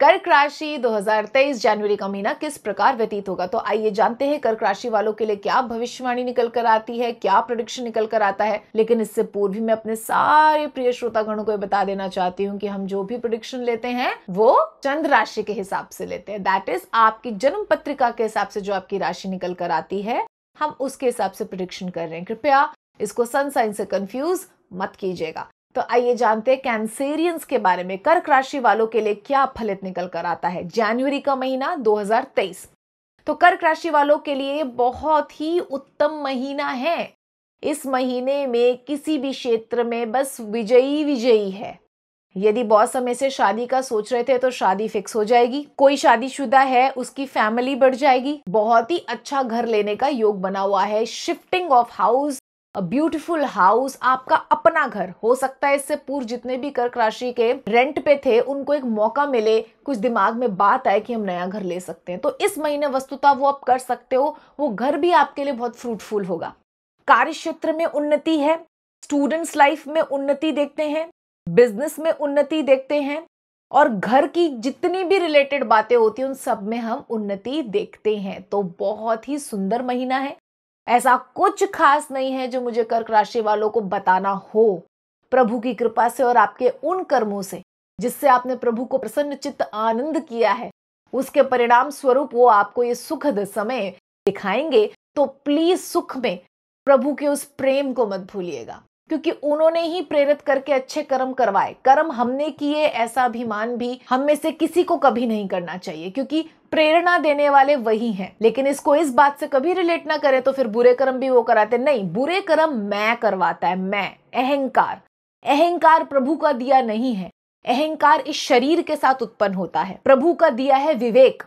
कर्क राशि 2023 जनवरी का महीना किस प्रकार व्यतीत होगा तो आइए जानते हैं कर्क राशि वालों के लिए क्या भविष्यवाणी निकल कर आती है क्या प्रोडिक्शन निकल कर आता है लेकिन इससे पूर्व भी मैं अपने सारे प्रिय श्रोतागणों को बता देना चाहती हूँ कि हम जो भी प्रोडिक्शन लेते हैं वो चंद्र राशि के हिसाब से लेते हैं दैट इज आपकी जन्म पत्रिका के हिसाब से जो आपकी राशि निकल कर आती है हम उसके हिसाब से प्रोडिक्शन कर रहे हैं कृपया इसको सन साइन से कंफ्यूज मत कीजिएगा तो आइए जानते हैं कैंसेरियंस के बारे में कर्क राशि वालों के लिए क्या फलित निकल कर आता है जनवरी का महीना 2023 तो कर्क राशि वालों के लिए बहुत ही उत्तम महीना है इस महीने में किसी भी क्षेत्र में बस विजयी विजयी है यदि बहुत समय से शादी का सोच रहे थे तो शादी फिक्स हो जाएगी कोई शादीशुदा है उसकी फैमिली बढ़ जाएगी बहुत ही अच्छा घर लेने का योग बना हुआ है shifting of house beautiful house आपका अपना घर हो सकता है इससे पूर्व जितने भी कर्क राशि के रेंट पे थे उनको एक मौका मिले कुछ दिमाग में बात आए कि हम नया घर ले सकते हैं तो इस महीने वस्तुता वो आप कर सकते हो वो घर भी आपके लिए बहुत फ्रूटफुल होगा कार्य क्षेत्र में उन्नति है स्टूडेंट्स लाइफ में उन्नति देखते हैं बिजनेस में उन्नति देखते हैं और घर की जितनी भी रिलेटेड बातें होती हैं उन सब में हम उन्नति देखते हैं तो बहुत ही सुंदर महीना है ऐसा कुछ खास नहीं है जो मुझे कर्क राशि वालों को बताना हो प्रभु की कृपा से और आपके उन कर्मों से जिससे आपने प्रभु को प्रसन्न चित्त आनंद किया है उसके परिणाम स्वरूप वो आपको ये सुखद समय दिखाएंगे तो प्लीज सुख में प्रभु के उस प्रेम को मत भूलिएगा क्योंकि उन्होंने ही प्रेरित करके अच्छे कर्म करवाए कर्म हमने किए ऐसा अभिमान भी हम में से किसी को कभी नहीं करना चाहिए क्योंकि प्रेरणा देने वाले वही हैं लेकिन इसको इस बात से कभी रिलेट ना करें तो फिर बुरे कर्म भी वो कराते नहीं बुरे कर्म मैं करवाता है मैं अहंकार अहंकार प्रभु का दिया नहीं है अहंकार इस शरीर के साथ उत्पन्न होता है प्रभु का दिया है विवेक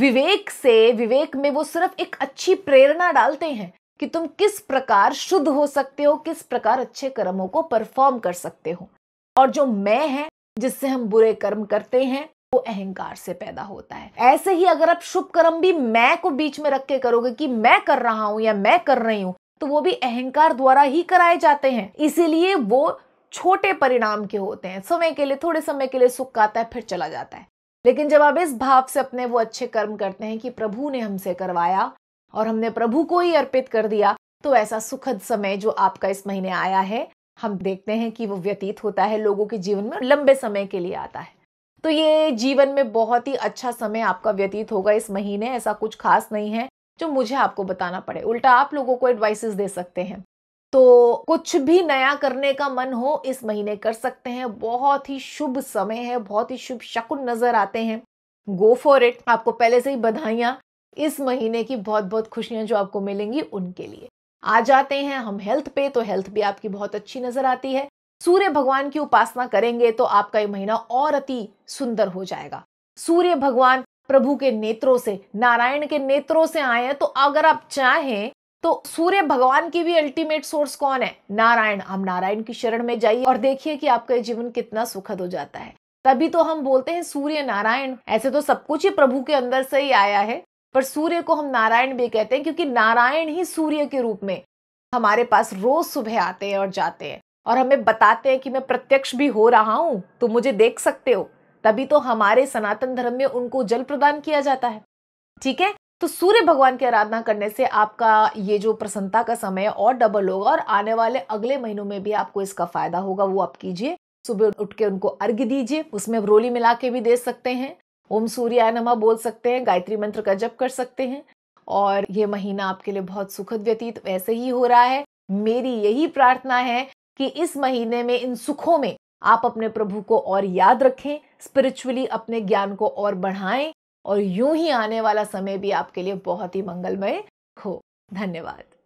विवेक से विवेक में वो सिर्फ एक अच्छी प्रेरणा डालते हैं कि तुम किस प्रकार शुद्ध हो सकते हो किस प्रकार अच्छे कर्मों को परफॉर्म कर सकते हो और जो मैं है जिससे हम बुरे कर्म करते हैं वो अहंकार से पैदा होता है ऐसे ही अगर आप शुभ कर्म भी मैं को बीच में रख के करोगे कि मैं कर रहा हूं या मैं कर रही हूं तो वो भी अहंकार द्वारा ही कराए जाते हैं इसीलिए वो छोटे परिणाम के होते हैं समय के लिए थोड़े समय के लिए सुख आता है फिर चला जाता है लेकिन जब आप इस भाव से अपने वो अच्छे कर्म करते हैं कि प्रभु ने हमसे करवाया और हमने प्रभु को ही अर्पित कर दिया तो ऐसा सुखद समय जो आपका इस महीने आया है हम देखते हैं कि वो व्यतीत होता है लोगों के जीवन में लंबे समय के लिए आता है तो ये जीवन में बहुत ही अच्छा समय आपका व्यतीत होगा इस महीने ऐसा कुछ खास नहीं है जो मुझे आपको बताना पड़े उल्टा आप लोगों को एडवाइसेस दे सकते हैं तो कुछ भी नया करने का मन हो इस महीने कर सकते हैं बहुत ही शुभ समय है बहुत ही शुभ शकुन नजर आते हैं गो फॉर इट आपको पहले से ही बधाइयाँ इस महीने की बहुत बहुत खुशियां जो आपको मिलेंगी उनके लिए आ जाते हैं हम हेल्थ पे तो हेल्थ भी आपकी बहुत अच्छी नजर आती है सूर्य भगवान की उपासना करेंगे तो आपका ये महीना और अति सुंदर हो जाएगा सूर्य भगवान प्रभु के नेत्रों से नारायण के नेत्रों से आए हैं तो अगर आप चाहें तो सूर्य भगवान की भी अल्टीमेट सोर्स कौन है नारायण आप नारायण की शरण में जाइए और देखिए कि आपका जीवन कितना सुखद हो जाता है तभी तो हम बोलते हैं सूर्य नारायण ऐसे तो सब कुछ ही प्रभु के अंदर से ही आया है पर सूर्य को हम नारायण भी कहते हैं क्योंकि नारायण ही सूर्य के रूप में हमारे पास रोज सुबह आते हैं और जाते हैं और हमें बताते हैं कि मैं प्रत्यक्ष भी हो रहा हूं तो मुझे देख सकते हो तभी तो हमारे सनातन धर्म में उनको जल प्रदान किया जाता है ठीक है तो सूर्य भगवान की आराधना करने से आपका ये जो प्रसन्नता का समय है और डबल होगा और आने वाले अगले महीनों में भी आपको इसका फायदा होगा वो आप कीजिए सुबह उठ के उनको अर्घ्य दीजिए उसमें रोली मिला के भी दे सकते हैं ओम सूर्याय नमः बोल सकते हैं गायत्री मंत्र का जप कर सकते हैं और ये महीना आपके लिए बहुत सुखद व्यतीत वैसे ही हो रहा है मेरी यही प्रार्थना है कि इस महीने में इन सुखों में आप अपने प्रभु को और याद रखें स्पिरिचुअली अपने ज्ञान को और बढ़ाएं और यूं ही आने वाला समय भी आपके लिए बहुत ही मंगलमय हो धन्यवाद